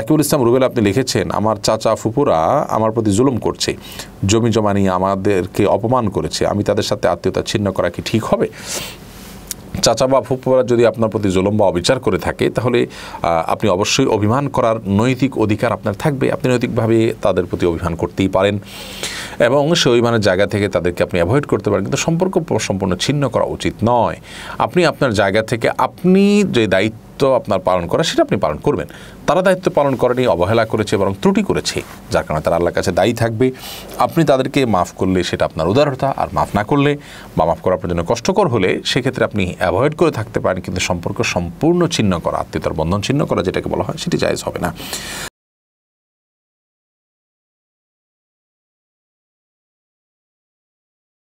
রাকিবুল ইসলাম রুবেল আপনি লিখেছেন আমার চাচা ফুপুরা আমার প্রতি জুলুম করছে জমি জমা নিয়ে আমাদেরকে অপমান করেছে আমি তাদের সাথে আত্মীয়তা ছিন্ন করা কি ঠিক হবে চাচা বা ফুপুরা যদি আপনার প্রতি জুলম বা অবিচার করে থাকে তাহলে আপনি অবশ্যই অভিমান করার নৈতিক অধিকার আপনার থাকবে আপনি নৈতিকভাবে তাদের প্রতি অভিমান করতেই পারেন এবং সে অভিমানের জায়গা থেকে তাদেরকে আপনি অ্যাভয়েড করতে পারেন কিন্তু সম্পর্ক সম্পূর্ণ ছিন্ন করা উচিত নয় আপনি আপনার জায়গা থেকে আপনি যে দায়িত্ব দায়িত্ব আপনার পালন করা সেটা আপনি পালন করবেন তারা দায়িত্ব পালন করেনি অবহেলা করেছে বরং ত্রুটি করেছে যার কারণে তারা আল্লাহর কাছে দায়ী থাকবে আপনি তাদেরকে মাফ করলে সেটা আপনার উদারতা আর মাফ না করলে বা মাফ করা আপনার জন্য কষ্টকর হলে সেক্ষেত্রে আপনি অ্যাভয়েড করে থাকতে পারেন কিন্তু সম্পর্ক সম্পূর্ণ ছিন্ন করা আত্মীয়তার বন্ধন ছিন্ন করা যেটাকে বলা হয় সেটি জায়জ হবে না